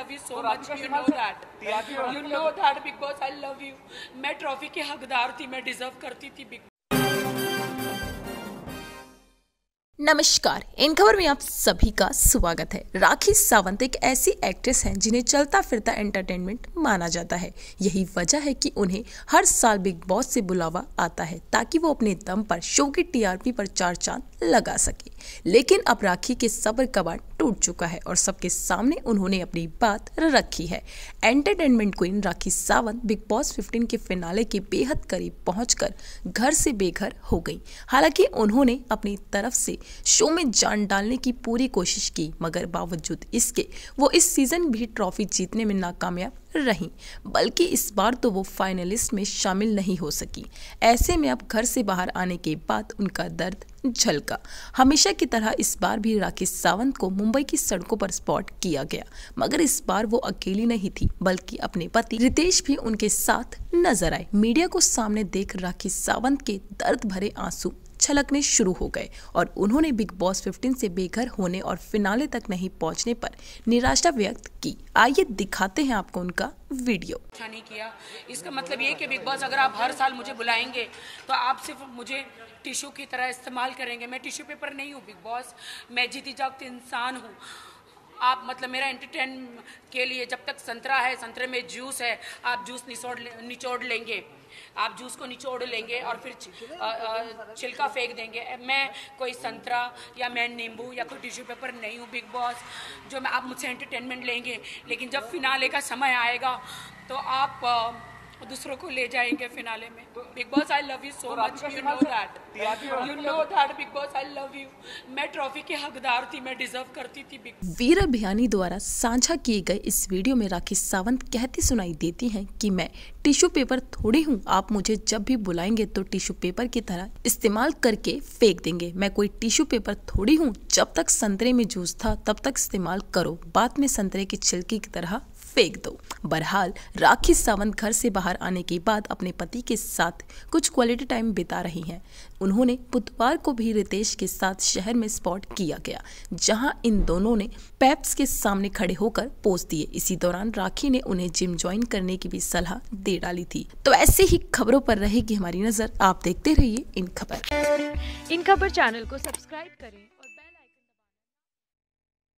love you so much you know that you know that Bigg Boss I love you मैं trophy की हकदार थी मैं डिजर्व करती थी नमस्कार इन खबर में आप सभी का स्वागत है राखी सावंत एक ऐसी एक्ट्रेस हैं जिन्हें चलता फिरता एंटरटेनमेंट माना जाता है यही वजह है कि उन्हें हर साल बिग बॉस से बुलावा आता है ताकि वो अपने दम पर शो की टीआरपी पर चार चांद लगा सके लेकिन अब राखी के सब्र कबाट टूट चुका है और सबके सामने उन्होंने अपनी बात रखी है एंटरटेनमेंट क्वीन राखी सावंत बिग बॉस 15 के फिनाले के बेहद करीब पहुंचकर घर से बेघर हो गई हालांकि उन्होंने अपनी तरफ से शो में जान डालने की पूरी कोशिश की मगर बावजूद इसके वो इस सीज़न भी ट्रॉफी जीतने में नाकामयाब रहीं बल्कि इस बार तो वो फाइनलिस्ट में शामिल नहीं हो सकी ऐसे में अब घर से बाहर आने के बाद उनका दर्द झलका हमेशा की तरह इस बार भी राकेश सावंत को मुंबई की सड़कों पर स्पॉट किया गया मगर इस बार वो अकेली नहीं थी बल्कि अपने पति रितेश भी उनके साथ नजर आए मीडिया को सामने देख राकेश सावंत के दर्द भरे आंसू छलकने शुरू हो गए और उन्होंने बिग बॉस 15 से बेघर होने और फिनाले तक नहीं पहुंचने पर निराशा व्यक्त की आइए दिखाते हैं आपको उनका वीडियो अच्छा नहीं किया इसका मतलब ये कि बिग बॉस अगर आप हर साल मुझे बुलाएंगे तो आप सिर्फ मुझे टिश्यू की तरह इस्तेमाल करेंगे मैं टिश्यू पेपर नहीं हूँ बिग बॉस मैं जीती जागती इंसान हूँ आप मतलब मेरा एंटरटेन के लिए जब तक संतरा है संतरे में जूस है आप जूस निचोड़ निचोड़ लेंगे आप जूस को निचोड़ लेंगे और फिर छिलका फेंक देंगे मैं कोई संतरा या मैं नींबू या कोई टिश्यू पेपर नहीं हूँ बिग बॉस जो मैं आप मुझसे एंटरटेनमेंट लेंगे लेकिन जब फिनाले का समय आएगा तो आप और दूसरों को ले जाएंगे फिनाले में Bigg Boss I love you so much you know that you know that Bigg Boss I love you मैं ट्रॉफी की हकदार थी मैं डिजर्व करती थी बिग वीरा भियानी द्वारा साझा किए गए इस वीडियो में राखी सावंत कहती सुनाई देती हैं कि मैं टिश्यू पेपर थोड़ी हूँ आप मुझे जब भी बुलाएंगे तो टिश्यू पेपर की तरह इस्तेमाल करके फेंक देंगे मैं कोई टिश्यू पेपर थोड़ी हूँ जब तक संतरे में जूस था तब तक इस्तेमाल करो बाद में संतरे की छिलकी की तरह फेंक दो बहरहाल राखी सावंत घर से बाहर आने के बाद अपने पति के साथ कुछ क्वालिटी टाइम बिता रही हैं उन्होंने बुधवार को भी रितेश के साथ शहर में स्पॉट किया गया जहां इन दोनों ने पैप्स के सामने खड़े होकर पोस्ट दिए इसी दौरान राखी ने उन्हें जिम ज्वाइन करने की भी सलाह दे डाली थी तो ऐसे ही खबरों पर रहेगी हमारी नजर आप देखते रहिए इन खबर इन खबर चैनल को सब्सक्राइब करें